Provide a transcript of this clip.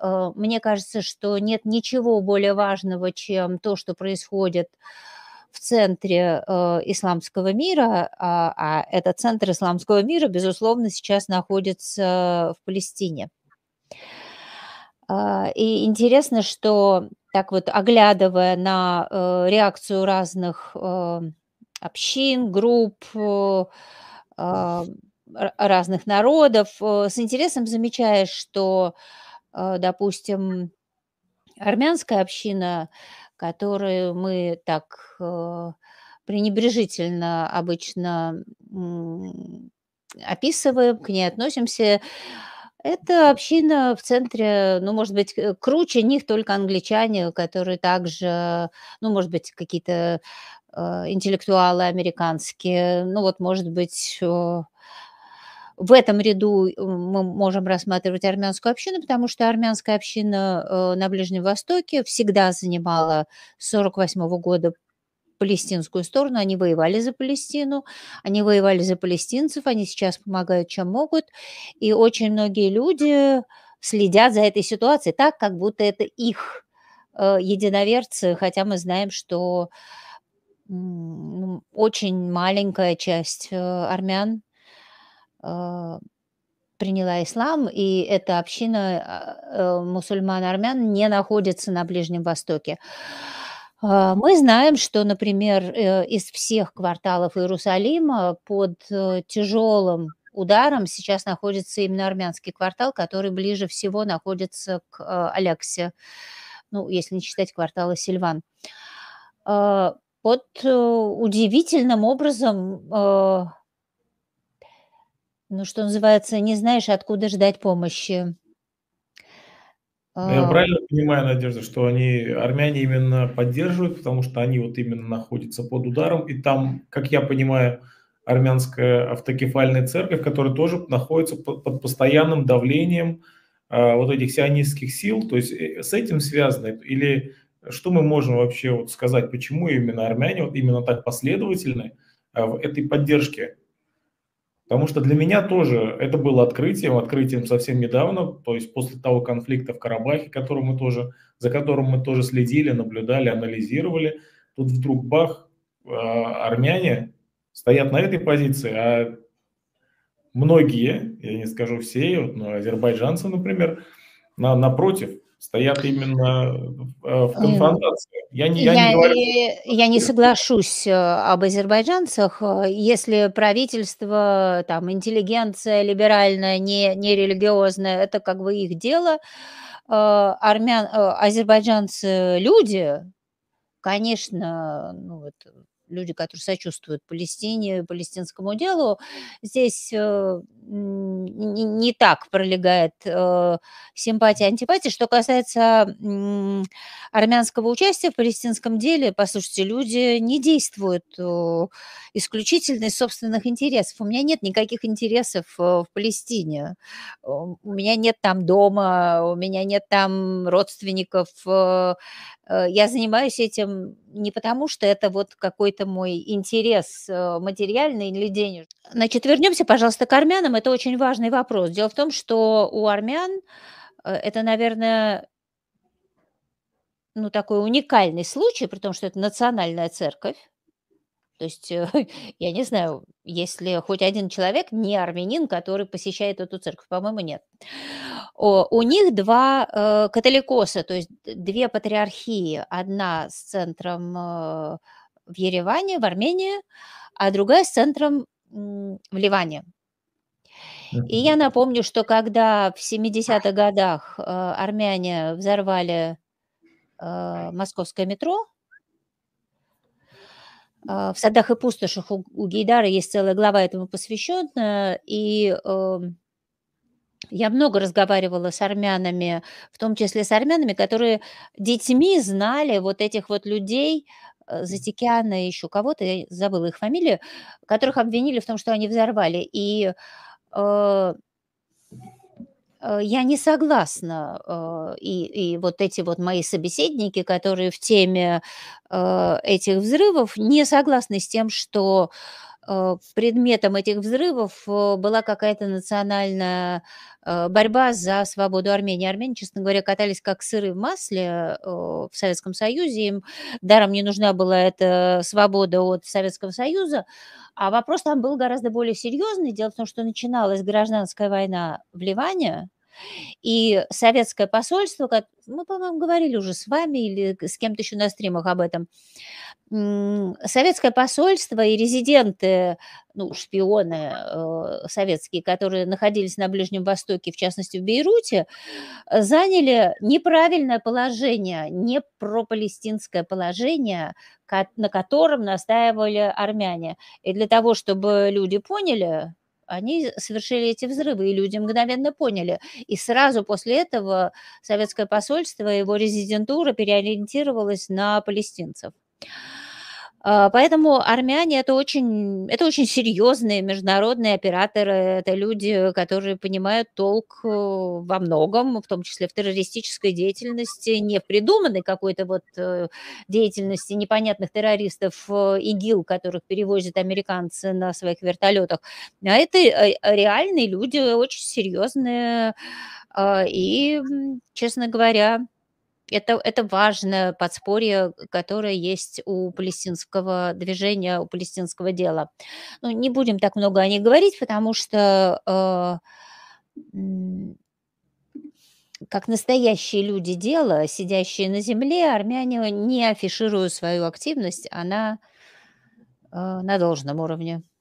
Э, мне кажется, что нет ничего более важного, чем то, что происходит в центре э, исламского мира, а, а этот центр исламского мира, безусловно, сейчас находится в Палестине. А, и интересно, что так вот, оглядывая на э, реакцию разных э, общин, групп, э, а, разных народов, э, с интересом замечаешь, что Э, допустим, армянская община, которую мы так э, пренебрежительно обычно описываем, к ней относимся, это община в центре, ну, может быть, круче них только англичане, которые также, ну, может быть, какие-то э, интеллектуалы американские, ну, вот, может быть, в этом ряду э, мы можем рассматривать армянскую общину, потому что армянская община э, на Ближнем Востоке всегда занимала с 1948 года палестинскую сторону, они воевали за Палестину, они воевали за палестинцев, они сейчас помогают, чем могут, и очень многие люди следят за этой ситуацией так, как будто это их э, единоверцы, хотя мы знаем, что очень маленькая часть армян а, приняла ислам, и эта община а, э, мусульман-армян не находится на Ближнем Востоке. А, мы знаем, что, например, э, из всех кварталов Иерусалима под э, тяжелым ударом сейчас находится именно армянский квартал, который ближе всего находится к Аляксе, ну, если не считать квартала Сильван. Вот удивительным образом ну, что называется, не знаешь, откуда ждать помощи. Ну, я а. правильно понимаю, Надежда, что они, армяне именно поддерживают, потому что они вот именно находятся под ударом, и там, как я понимаю, армянская автокефальная церковь, которая тоже находится под постоянным давлением а, вот этих сионистских сил, то есть э, с этим связано, или что мы можем вообще вот сказать, почему именно армяне вот именно так последовательны а, в этой поддержке Потому что для меня тоже это было открытием, открытием совсем недавно, то есть после того конфликта в Карабахе, который мы тоже, за которым мы тоже следили, наблюдали, анализировали, тут вдруг бах, а, армяне стоят на этой позиции, а многие, я не скажу все, но азербайджанцы, например, на, напротив, стоят именно в э, конфронтации. Я не, я я, не, говорю... я не соглашусь э, об азербайджанцах. Если правительство, там, интеллигенция либеральная, не, не религиозная, это как бы их дело. Э, армян, азербайджанцы люди, конечно, ну, вот, люди, которые сочувствуют Палестине, палестинскому делу, здесь э, не так пролегает э, симпатия, антипатия. Что касается армянского участия в палестинском деле, послушайте, люди не действуют э, исключительно из собственных интересов. У меня нет никаких интересов в Палестине. У меня нет там дома, у меня нет там родственников, Э, я занимаюсь этим не потому, что это вот какой-то мой интерес э, материальный или денежный. Значит, вернемся, пожалуйста, к армянам. Это очень важный вопрос. Дело в том, что у армян э, это, наверное, ну, такой уникальный случай, при том, что это национальная церковь, то есть, э, я не знаю, есть ли хоть один человек не армянин, который посещает эту церковь, по-моему, нет. у них два э, католикоса, то есть две патриархии. Одна с центром э, в Ереване, в Армении, а другая с центром в Ливане. И я напомню, что когда в 70-х годах э, армяне взорвали московское метро, а, в садах и пустошах у, у Гейдара есть целая глава этому посвященная, и эм, я много разговаривала с армянами, в том числе с армянами, которые детьми знали вот этих вот людей, э, Затикяна и еще кого-то, я забыла их фамилию, которых обвинили в том, что они взорвали. И э, Э, я не согласна. Э, и, и вот эти вот мои собеседники, которые в теме э, этих взрывов, не согласны с тем, что предметом этих взрывов была какая-то национальная борьба за свободу Армении. Армяне, честно говоря, катались как сыры в масле в Советском Союзе. Им даром не нужна была эта свобода от Советского Союза. А вопрос там был гораздо более серьезный. Дело в том, что начиналась гражданская война в Ливане, и советское посольство, как мы, по-моему, говорили уже с вами или с кем-то еще на стримах об этом, советское посольство и резиденты, ну, шпионы э, советские, которые находились на Ближнем Востоке, в частности, в Бейруте, заняли неправильное положение, не пропалестинское положение, на котором настаивали армяне. И для того, чтобы люди поняли, они совершили эти взрывы, и люди мгновенно поняли. И сразу после этого советское посольство, его резидентура переориентировалась на палестинцев. А, поэтому армяне это очень, это очень серьезные международные операторы, это люди, которые понимают толк э, во многом, в том числе в террористической деятельности, не в придуманной какой-то вот э, деятельности непонятных террористов э, ИГИЛ, которых перевозят американцы на своих вертолетах, а это реальные люди, очень серьезные а, и, честно говоря, это, это важное подспорье, которое есть у палестинского движения, у палестинского дела. Ну, не будем так много о ней говорить, потому что э, как настоящие люди дела, сидящие на земле, армяне не афишируют свою активность, она э, на должном уровне.